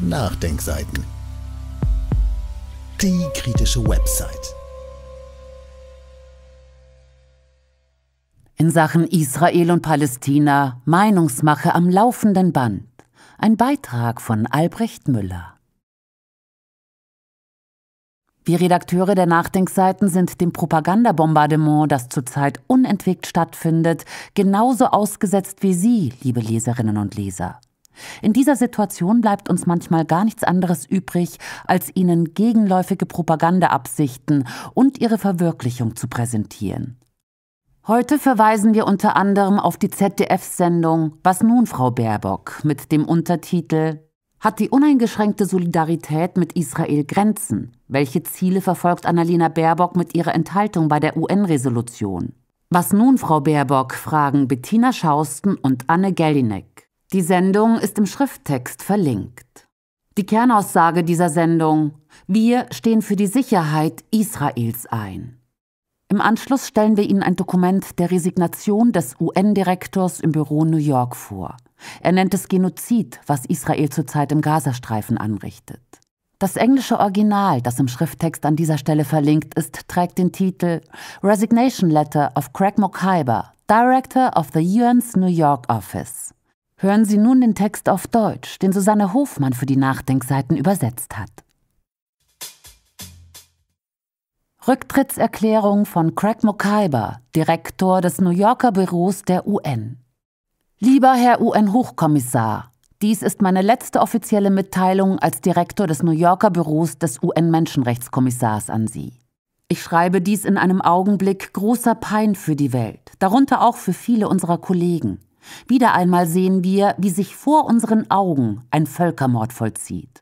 Nachdenkseiten. Die kritische Website. In Sachen Israel und Palästina Meinungsmache am laufenden Band. Ein Beitrag von Albrecht Müller. Wir Redakteure der Nachdenkseiten sind dem Propagandabombardement, das zurzeit unentwegt stattfindet, genauso ausgesetzt wie Sie, liebe Leserinnen und Leser. In dieser Situation bleibt uns manchmal gar nichts anderes übrig, als ihnen gegenläufige Propagandaabsichten und ihre Verwirklichung zu präsentieren. Heute verweisen wir unter anderem auf die ZDF-Sendung Was nun, Frau Baerbock mit dem Untertitel Hat die uneingeschränkte Solidarität mit Israel Grenzen? Welche Ziele verfolgt Annalena Baerbock mit ihrer Enthaltung bei der UN-Resolution? Was nun, Frau Baerbock? fragen Bettina Schausten und Anne Gellinek. Die Sendung ist im Schrifttext verlinkt. Die Kernaussage dieser Sendung Wir stehen für die Sicherheit Israels ein. Im Anschluss stellen wir Ihnen ein Dokument der Resignation des UN-Direktors im Büro New York vor. Er nennt es Genozid, was Israel zurzeit im Gazastreifen anrichtet. Das englische Original, das im Schrifttext an dieser Stelle verlinkt ist, trägt den Titel Resignation Letter of Craig Mokaiba, Director of the UN's New York Office. Hören Sie nun den Text auf Deutsch, den Susanne Hofmann für die Nachdenkseiten übersetzt hat. Rücktrittserklärung von Craig Mokaiber, Direktor des New Yorker Büros der UN. Lieber Herr UN-Hochkommissar, dies ist meine letzte offizielle Mitteilung als Direktor des New Yorker Büros des UN-Menschenrechtskommissars an Sie. Ich schreibe dies in einem Augenblick großer Pein für die Welt, darunter auch für viele unserer Kollegen. Wieder einmal sehen wir, wie sich vor unseren Augen ein Völkermord vollzieht.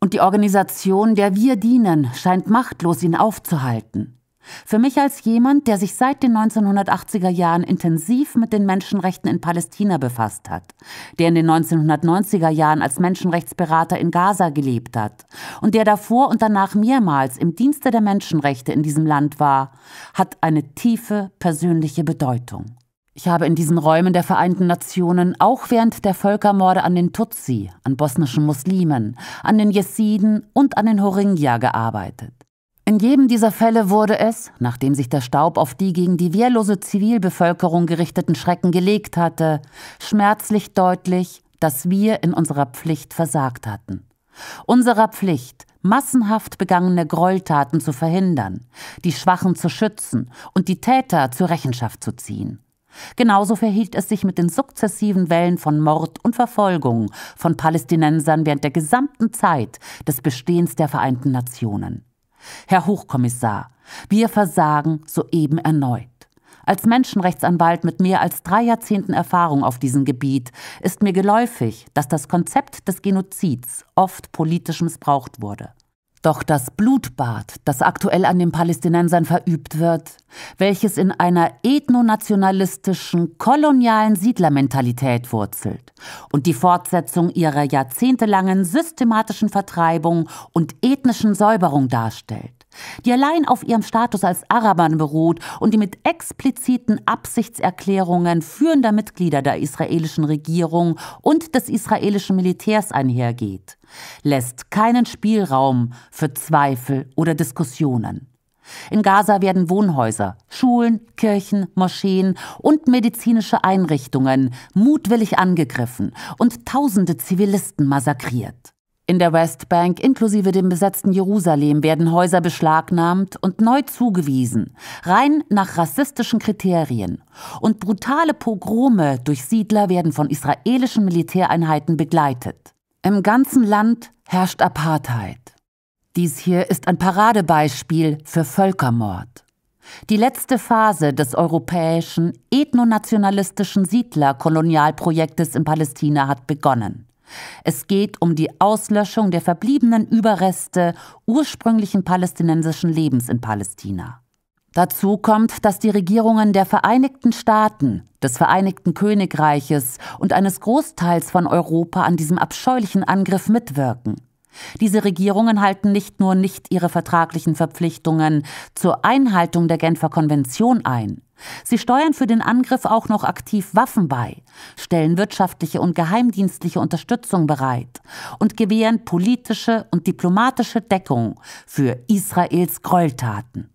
Und die Organisation, der wir dienen, scheint machtlos, ihn aufzuhalten. Für mich als jemand, der sich seit den 1980er Jahren intensiv mit den Menschenrechten in Palästina befasst hat, der in den 1990er Jahren als Menschenrechtsberater in Gaza gelebt hat und der davor und danach mehrmals im Dienste der Menschenrechte in diesem Land war, hat eine tiefe persönliche Bedeutung. Ich habe in diesen Räumen der Vereinten Nationen auch während der Völkermorde an den Tutsi, an bosnischen Muslimen, an den Jesiden und an den Horingia gearbeitet. In jedem dieser Fälle wurde es, nachdem sich der Staub auf die gegen die wehrlose Zivilbevölkerung gerichteten Schrecken gelegt hatte, schmerzlich deutlich, dass wir in unserer Pflicht versagt hatten. Unserer Pflicht, massenhaft begangene Gräueltaten zu verhindern, die Schwachen zu schützen und die Täter zur Rechenschaft zu ziehen. Genauso verhielt es sich mit den sukzessiven Wellen von Mord und Verfolgung von Palästinensern während der gesamten Zeit des Bestehens der Vereinten Nationen. Herr Hochkommissar, wir versagen soeben erneut. Als Menschenrechtsanwalt mit mehr als drei Jahrzehnten Erfahrung auf diesem Gebiet ist mir geläufig, dass das Konzept des Genozids oft politisch missbraucht wurde. Doch das Blutbad, das aktuell an den Palästinensern verübt wird, welches in einer ethnonationalistischen, kolonialen Siedlermentalität wurzelt und die Fortsetzung ihrer jahrzehntelangen systematischen Vertreibung und ethnischen Säuberung darstellt, die allein auf ihrem Status als Arabern beruht und die mit expliziten Absichtserklärungen führender Mitglieder der israelischen Regierung und des israelischen Militärs einhergeht, lässt keinen Spielraum für Zweifel oder Diskussionen. In Gaza werden Wohnhäuser, Schulen, Kirchen, Moscheen und medizinische Einrichtungen mutwillig angegriffen und tausende Zivilisten massakriert. In der Westbank inklusive dem besetzten Jerusalem werden Häuser beschlagnahmt und neu zugewiesen, rein nach rassistischen Kriterien. Und brutale Pogrome durch Siedler werden von israelischen Militäreinheiten begleitet. Im ganzen Land herrscht Apartheid. Dies hier ist ein Paradebeispiel für Völkermord. Die letzte Phase des europäischen ethnonationalistischen Siedlerkolonialprojektes in Palästina hat begonnen. Es geht um die Auslöschung der verbliebenen Überreste ursprünglichen palästinensischen Lebens in Palästina. Dazu kommt, dass die Regierungen der Vereinigten Staaten, des Vereinigten Königreiches und eines Großteils von Europa an diesem abscheulichen Angriff mitwirken. Diese Regierungen halten nicht nur nicht ihre vertraglichen Verpflichtungen zur Einhaltung der Genfer Konvention ein, Sie steuern für den Angriff auch noch aktiv Waffen bei, stellen wirtschaftliche und geheimdienstliche Unterstützung bereit und gewähren politische und diplomatische Deckung für Israels Gräueltaten.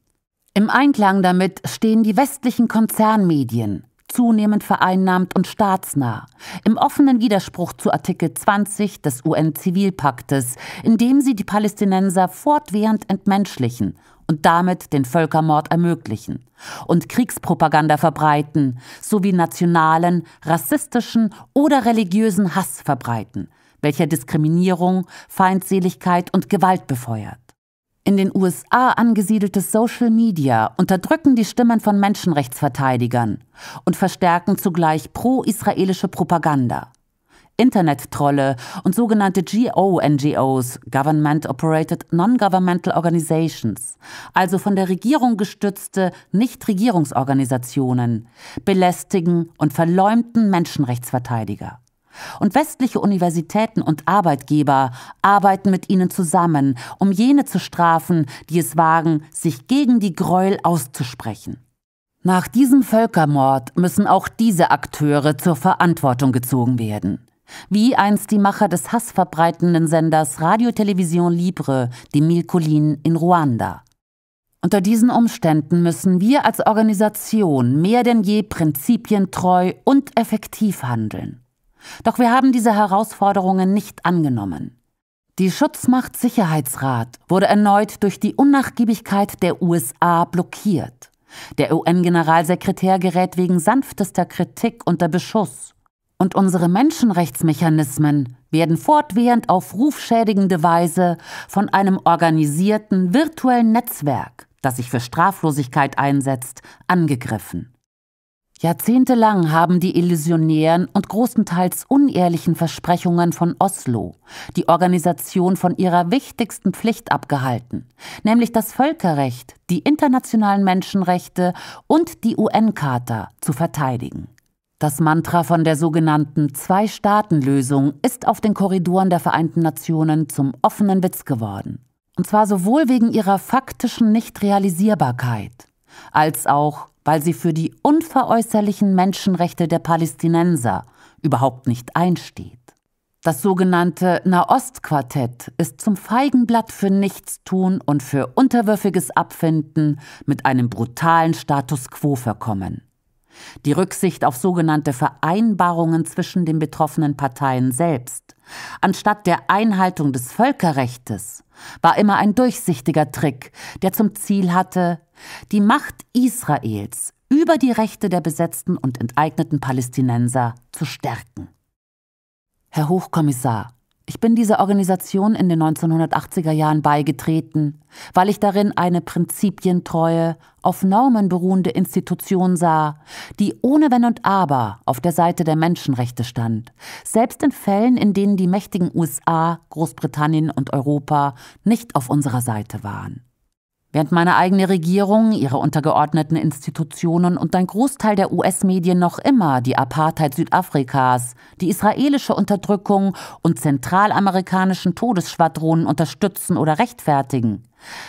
Im Einklang damit stehen die westlichen Konzernmedien, zunehmend vereinnahmt und staatsnah, im offenen Widerspruch zu Artikel 20 des UN-Zivilpaktes, in dem sie die Palästinenser fortwährend entmenschlichen und damit den Völkermord ermöglichen und Kriegspropaganda verbreiten, sowie nationalen, rassistischen oder religiösen Hass verbreiten, welcher Diskriminierung, Feindseligkeit und Gewalt befeuert in den USA angesiedeltes Social Media unterdrücken die Stimmen von Menschenrechtsverteidigern und verstärken zugleich pro-israelische Propaganda. Internet-Trolle und sogenannte GO-NGOs, Government Operated Non-Governmental Organizations, also von der Regierung gestützte Nichtregierungsorganisationen, belästigen und verleumden Menschenrechtsverteidiger. Und westliche Universitäten und Arbeitgeber arbeiten mit ihnen zusammen, um jene zu strafen, die es wagen, sich gegen die Gräuel auszusprechen. Nach diesem Völkermord müssen auch diese Akteure zur Verantwortung gezogen werden. Wie einst die Macher des hassverbreitenden Senders Radiotelevision Libre, die Milkolin in Ruanda. Unter diesen Umständen müssen wir als Organisation mehr denn je prinzipientreu und effektiv handeln. Doch wir haben diese Herausforderungen nicht angenommen. Die Schutzmacht Sicherheitsrat wurde erneut durch die Unnachgiebigkeit der USA blockiert. Der UN-Generalsekretär gerät wegen sanftester Kritik unter Beschuss. Und unsere Menschenrechtsmechanismen werden fortwährend auf rufschädigende Weise von einem organisierten virtuellen Netzwerk, das sich für Straflosigkeit einsetzt, angegriffen. Jahrzehntelang haben die illusionären und großenteils unehrlichen Versprechungen von Oslo die Organisation von ihrer wichtigsten Pflicht abgehalten, nämlich das Völkerrecht, die internationalen Menschenrechte und die UN-Charta zu verteidigen. Das Mantra von der sogenannten Zwei-Staaten-Lösung ist auf den Korridoren der Vereinten Nationen zum offenen Witz geworden. Und zwar sowohl wegen ihrer faktischen Nichtrealisierbarkeit als auch weil sie für die unveräußerlichen Menschenrechte der Palästinenser überhaupt nicht einsteht. Das sogenannte Nahostquartett ist zum Feigenblatt für Nichtstun und für unterwürfiges Abfinden mit einem brutalen Status quo verkommen. Die Rücksicht auf sogenannte Vereinbarungen zwischen den betroffenen Parteien selbst Anstatt der Einhaltung des Völkerrechts war immer ein durchsichtiger Trick, der zum Ziel hatte, die Macht Israels über die Rechte der besetzten und enteigneten Palästinenser zu stärken. Herr Hochkommissar, ich bin dieser Organisation in den 1980er Jahren beigetreten, weil ich darin eine prinzipientreue, auf Normen beruhende Institution sah, die ohne Wenn und Aber auf der Seite der Menschenrechte stand, selbst in Fällen, in denen die mächtigen USA, Großbritannien und Europa nicht auf unserer Seite waren. Während meine eigene Regierung, ihre untergeordneten Institutionen und ein Großteil der US-Medien noch immer die Apartheid Südafrikas, die israelische Unterdrückung und zentralamerikanischen Todesschwadronen unterstützen oder rechtfertigen,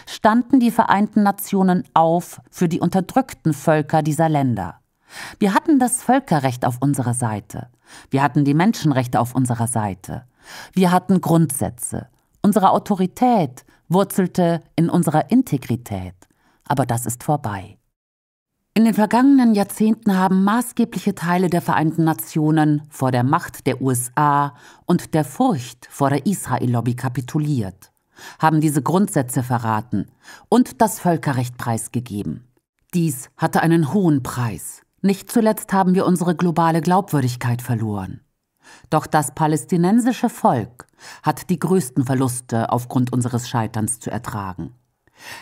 standen die Vereinten Nationen auf für die unterdrückten Völker dieser Länder. Wir hatten das Völkerrecht auf unserer Seite. Wir hatten die Menschenrechte auf unserer Seite. Wir hatten Grundsätze, unsere Autorität, wurzelte in unserer Integrität. Aber das ist vorbei. In den vergangenen Jahrzehnten haben maßgebliche Teile der Vereinten Nationen vor der Macht der USA und der Furcht vor der Israel-Lobby kapituliert, haben diese Grundsätze verraten und das Völkerrecht preisgegeben. Dies hatte einen hohen Preis. Nicht zuletzt haben wir unsere globale Glaubwürdigkeit verloren. Doch das palästinensische Volk hat die größten Verluste aufgrund unseres Scheiterns zu ertragen.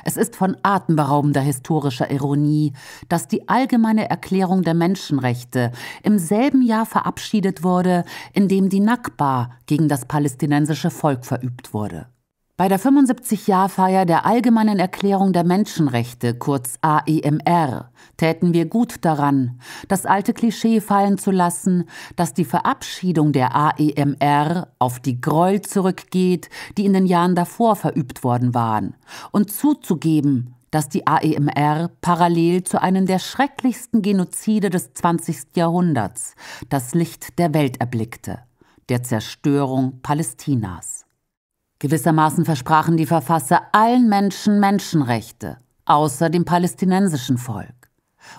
Es ist von atemberaubender historischer Ironie, dass die allgemeine Erklärung der Menschenrechte im selben Jahr verabschiedet wurde, in dem die Nakba gegen das palästinensische Volk verübt wurde. Bei der 75-Jahr-Feier der Allgemeinen Erklärung der Menschenrechte, kurz AEMR, täten wir gut daran, das alte Klischee fallen zu lassen, dass die Verabschiedung der AEMR auf die Gräuel zurückgeht, die in den Jahren davor verübt worden waren, und zuzugeben, dass die AEMR parallel zu einem der schrecklichsten Genozide des 20. Jahrhunderts das Licht der Welt erblickte, der Zerstörung Palästinas. Gewissermaßen versprachen die Verfasser allen Menschen Menschenrechte, außer dem palästinensischen Volk.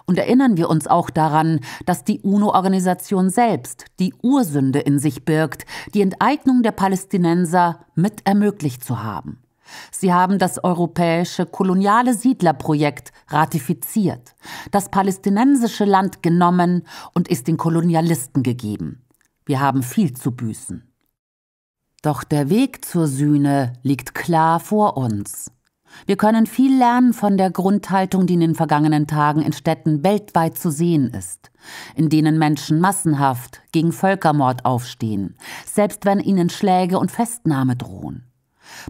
Und erinnern wir uns auch daran, dass die UNO-Organisation selbst die Ursünde in sich birgt, die Enteignung der Palästinenser mit ermöglicht zu haben. Sie haben das europäische koloniale Siedlerprojekt ratifiziert, das palästinensische Land genommen und ist den Kolonialisten gegeben. Wir haben viel zu büßen. Doch der Weg zur Sühne liegt klar vor uns. Wir können viel lernen von der Grundhaltung, die in den vergangenen Tagen in Städten weltweit zu sehen ist, in denen Menschen massenhaft gegen Völkermord aufstehen, selbst wenn ihnen Schläge und Festnahme drohen.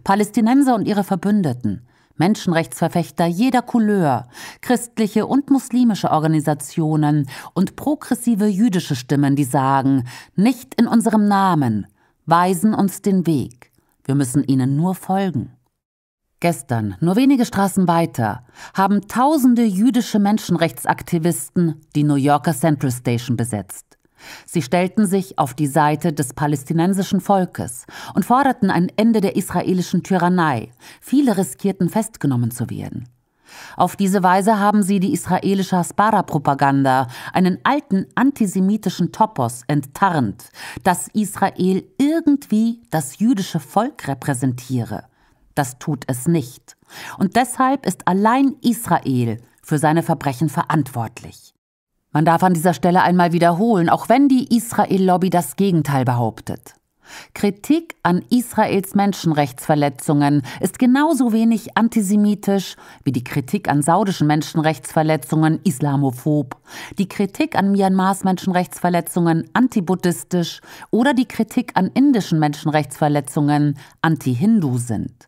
Palästinenser und ihre Verbündeten, Menschenrechtsverfechter jeder Couleur, christliche und muslimische Organisationen und progressive jüdische Stimmen, die sagen, nicht in unserem Namen, weisen uns den Weg. Wir müssen ihnen nur folgen. Gestern, nur wenige Straßen weiter, haben tausende jüdische Menschenrechtsaktivisten die New Yorker Central Station besetzt. Sie stellten sich auf die Seite des palästinensischen Volkes und forderten ein Ende der israelischen Tyrannei. Viele riskierten festgenommen zu werden. Auf diese Weise haben sie die israelische Haspara-Propaganda, einen alten antisemitischen Topos, enttarnt, dass Israel irgendwie das jüdische Volk repräsentiere. Das tut es nicht. Und deshalb ist allein Israel für seine Verbrechen verantwortlich. Man darf an dieser Stelle einmal wiederholen, auch wenn die Israel-Lobby das Gegenteil behauptet. Kritik an Israels Menschenrechtsverletzungen ist genauso wenig antisemitisch wie die Kritik an saudischen Menschenrechtsverletzungen islamophob, die Kritik an Myanmars Menschenrechtsverletzungen antibuddhistisch oder die Kritik an indischen Menschenrechtsverletzungen anti-Hindu sind.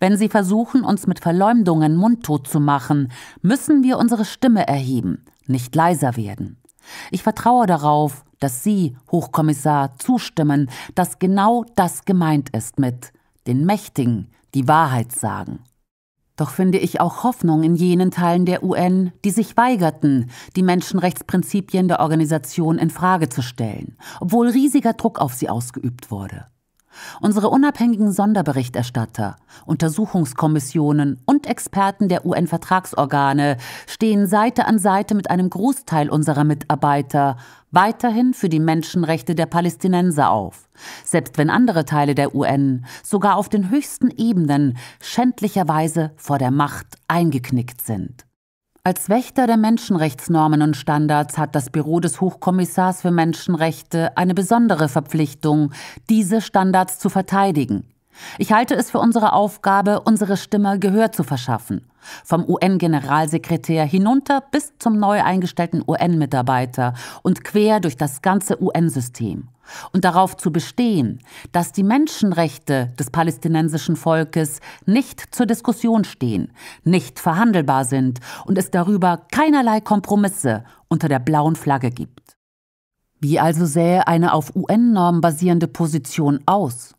Wenn sie versuchen, uns mit Verleumdungen mundtot zu machen, müssen wir unsere Stimme erheben, nicht leiser werden. Ich vertraue darauf, dass Sie, Hochkommissar, zustimmen, dass genau das gemeint ist mit den Mächtigen, die Wahrheit sagen. Doch finde ich auch Hoffnung in jenen Teilen der UN, die sich weigerten, die Menschenrechtsprinzipien der Organisation in Frage zu stellen, obwohl riesiger Druck auf sie ausgeübt wurde. Unsere unabhängigen Sonderberichterstatter, Untersuchungskommissionen und Experten der UN-Vertragsorgane stehen Seite an Seite mit einem Großteil unserer Mitarbeiter weiterhin für die Menschenrechte der Palästinenser auf, selbst wenn andere Teile der UN sogar auf den höchsten Ebenen schändlicherweise vor der Macht eingeknickt sind. Als Wächter der Menschenrechtsnormen und Standards hat das Büro des Hochkommissars für Menschenrechte eine besondere Verpflichtung, diese Standards zu verteidigen. Ich halte es für unsere Aufgabe, unsere Stimme Gehör zu verschaffen. Vom UN-Generalsekretär hinunter bis zum neu eingestellten UN-Mitarbeiter und quer durch das ganze UN-System. Und darauf zu bestehen, dass die Menschenrechte des palästinensischen Volkes nicht zur Diskussion stehen, nicht verhandelbar sind und es darüber keinerlei Kompromisse unter der blauen Flagge gibt. Wie also sähe eine auf UN-Normen basierende Position aus?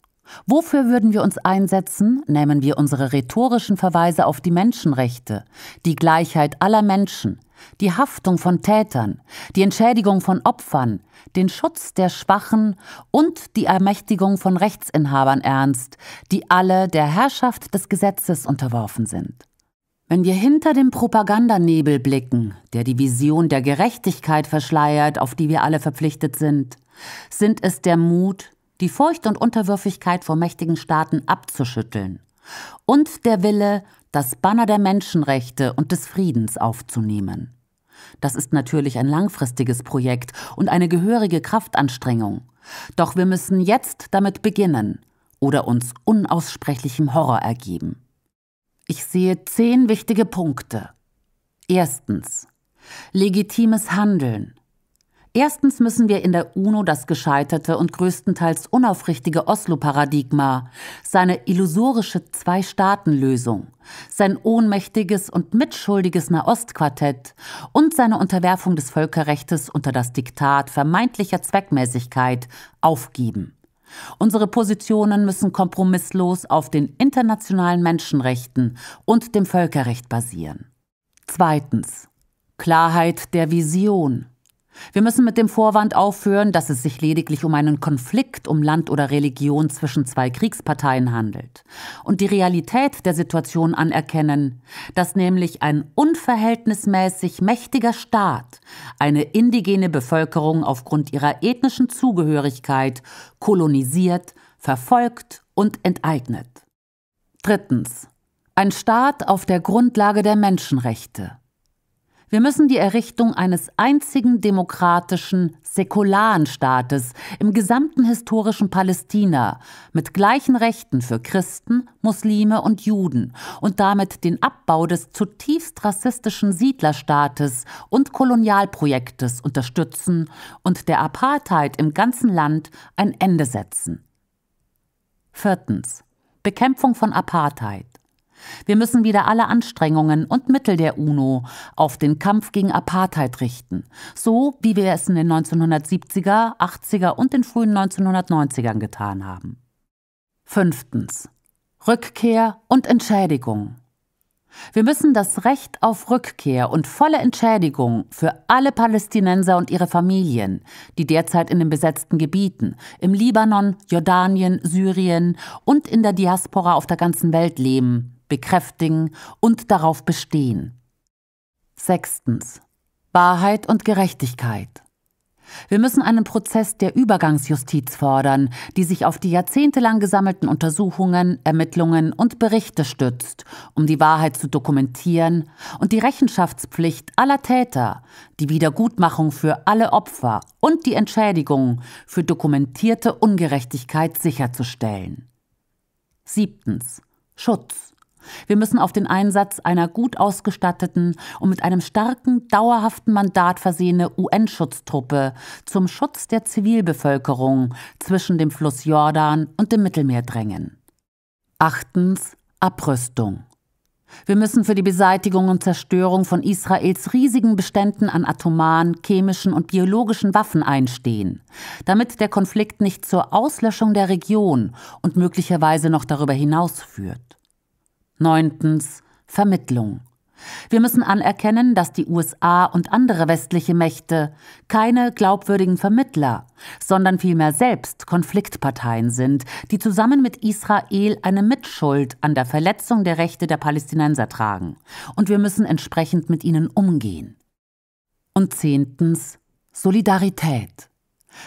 Wofür würden wir uns einsetzen, nehmen wir unsere rhetorischen Verweise auf die Menschenrechte, die Gleichheit aller Menschen, die Haftung von Tätern, die Entschädigung von Opfern, den Schutz der Schwachen und die Ermächtigung von Rechtsinhabern ernst, die alle der Herrschaft des Gesetzes unterworfen sind. Wenn wir hinter dem Propagandanebel blicken, der die Vision der Gerechtigkeit verschleiert, auf die wir alle verpflichtet sind, sind es der Mut, die Furcht und Unterwürfigkeit vor mächtigen Staaten abzuschütteln und der Wille, das Banner der Menschenrechte und des Friedens aufzunehmen. Das ist natürlich ein langfristiges Projekt und eine gehörige Kraftanstrengung. Doch wir müssen jetzt damit beginnen oder uns unaussprechlichem Horror ergeben. Ich sehe zehn wichtige Punkte. Erstens. Legitimes Handeln. Erstens müssen wir in der UNO das gescheiterte und größtenteils unaufrichtige Oslo-Paradigma, seine illusorische Zwei-Staaten-Lösung, sein ohnmächtiges und mitschuldiges Nahostquartett und seine Unterwerfung des Völkerrechts unter das Diktat vermeintlicher Zweckmäßigkeit aufgeben. Unsere Positionen müssen kompromisslos auf den internationalen Menschenrechten und dem Völkerrecht basieren. Zweitens Klarheit der Vision. Wir müssen mit dem Vorwand aufhören, dass es sich lediglich um einen Konflikt um Land oder Religion zwischen zwei Kriegsparteien handelt und die Realität der Situation anerkennen, dass nämlich ein unverhältnismäßig mächtiger Staat eine indigene Bevölkerung aufgrund ihrer ethnischen Zugehörigkeit kolonisiert, verfolgt und enteignet. Drittens. Ein Staat auf der Grundlage der Menschenrechte. Wir müssen die Errichtung eines einzigen demokratischen, säkularen Staates im gesamten historischen Palästina mit gleichen Rechten für Christen, Muslime und Juden und damit den Abbau des zutiefst rassistischen Siedlerstaates und Kolonialprojektes unterstützen und der Apartheid im ganzen Land ein Ende setzen. Viertens. Bekämpfung von Apartheid. Wir müssen wieder alle Anstrengungen und Mittel der UNO auf den Kampf gegen Apartheid richten, so wie wir es in den 1970er, 80er und den frühen 1990ern getan haben. Fünftens. Rückkehr und Entschädigung. Wir müssen das Recht auf Rückkehr und volle Entschädigung für alle Palästinenser und ihre Familien, die derzeit in den besetzten Gebieten, im Libanon, Jordanien, Syrien und in der Diaspora auf der ganzen Welt leben, bekräftigen und darauf bestehen. Sechstens. Wahrheit und Gerechtigkeit. Wir müssen einen Prozess der Übergangsjustiz fordern, die sich auf die jahrzehntelang gesammelten Untersuchungen, Ermittlungen und Berichte stützt, um die Wahrheit zu dokumentieren und die Rechenschaftspflicht aller Täter, die Wiedergutmachung für alle Opfer und die Entschädigung für dokumentierte Ungerechtigkeit sicherzustellen. Siebtens. Schutz. Wir müssen auf den Einsatz einer gut ausgestatteten und mit einem starken, dauerhaften Mandat versehene UN-Schutztruppe zum Schutz der Zivilbevölkerung zwischen dem Fluss Jordan und dem Mittelmeer drängen. Achtens Abrüstung. Wir müssen für die Beseitigung und Zerstörung von Israels riesigen Beständen an atomaren, chemischen und biologischen Waffen einstehen, damit der Konflikt nicht zur Auslöschung der Region und möglicherweise noch darüber hinaus führt. Neuntens Vermittlung. Wir müssen anerkennen, dass die USA und andere westliche Mächte keine glaubwürdigen Vermittler, sondern vielmehr selbst Konfliktparteien sind, die zusammen mit Israel eine Mitschuld an der Verletzung der Rechte der Palästinenser tragen. Und wir müssen entsprechend mit ihnen umgehen. Und zehntens Solidarität.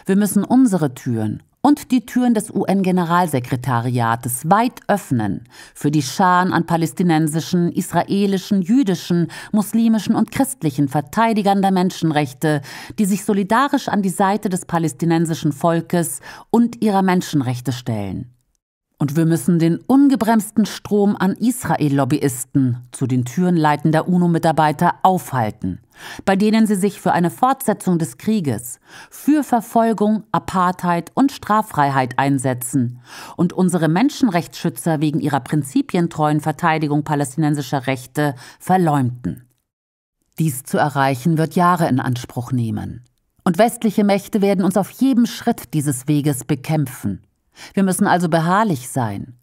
Wir müssen unsere Türen, und die Türen des UN-Generalsekretariates weit öffnen für die Scharen an palästinensischen, israelischen, jüdischen, muslimischen und christlichen Verteidigern der Menschenrechte, die sich solidarisch an die Seite des palästinensischen Volkes und ihrer Menschenrechte stellen. Und wir müssen den ungebremsten Strom an Israel-Lobbyisten zu den Türen leitender UNO-Mitarbeiter aufhalten, bei denen sie sich für eine Fortsetzung des Krieges, für Verfolgung, Apartheid und Straffreiheit einsetzen und unsere Menschenrechtsschützer wegen ihrer prinzipientreuen Verteidigung palästinensischer Rechte verleumden. Dies zu erreichen wird Jahre in Anspruch nehmen. Und westliche Mächte werden uns auf jedem Schritt dieses Weges bekämpfen wir müssen also beharrlich sein.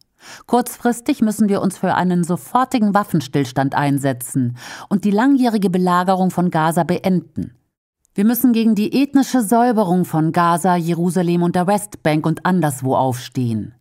Kurzfristig müssen wir uns für einen sofortigen Waffenstillstand einsetzen und die langjährige Belagerung von Gaza beenden. Wir müssen gegen die ethnische Säuberung von Gaza, Jerusalem und der Westbank und anderswo aufstehen.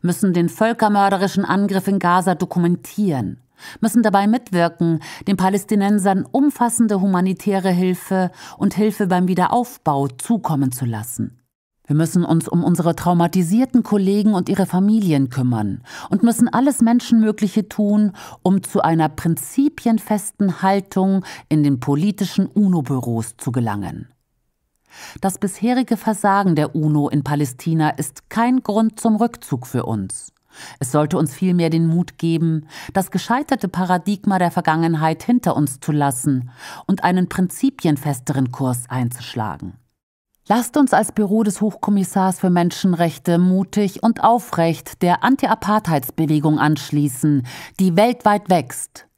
Müssen den völkermörderischen Angriff in Gaza dokumentieren. Müssen dabei mitwirken, den Palästinensern umfassende humanitäre Hilfe und Hilfe beim Wiederaufbau zukommen zu lassen. Wir müssen uns um unsere traumatisierten Kollegen und ihre Familien kümmern und müssen alles Menschenmögliche tun, um zu einer prinzipienfesten Haltung in den politischen UNO-Büros zu gelangen. Das bisherige Versagen der UNO in Palästina ist kein Grund zum Rückzug für uns. Es sollte uns vielmehr den Mut geben, das gescheiterte Paradigma der Vergangenheit hinter uns zu lassen und einen prinzipienfesteren Kurs einzuschlagen. Lasst uns als Büro des Hochkommissars für Menschenrechte mutig und aufrecht der Anti-Apartheidsbewegung anschließen, die weltweit wächst.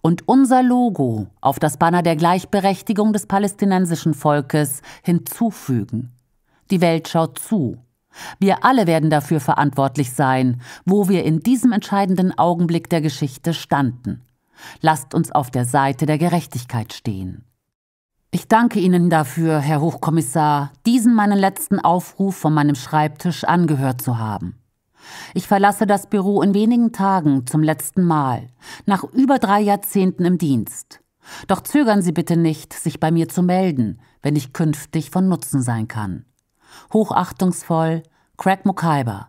Und unser Logo auf das Banner der Gleichberechtigung des palästinensischen Volkes hinzufügen. Die Welt schaut zu. Wir alle werden dafür verantwortlich sein, wo wir in diesem entscheidenden Augenblick der Geschichte standen. Lasst uns auf der Seite der Gerechtigkeit stehen. Ich danke Ihnen dafür, Herr Hochkommissar, diesen meinen letzten Aufruf von meinem Schreibtisch angehört zu haben. Ich verlasse das Büro in wenigen Tagen zum letzten Mal, nach über drei Jahrzehnten im Dienst. Doch zögern Sie bitte nicht, sich bei mir zu melden, wenn ich künftig von Nutzen sein kann. Hochachtungsvoll, Craig Mukaiber.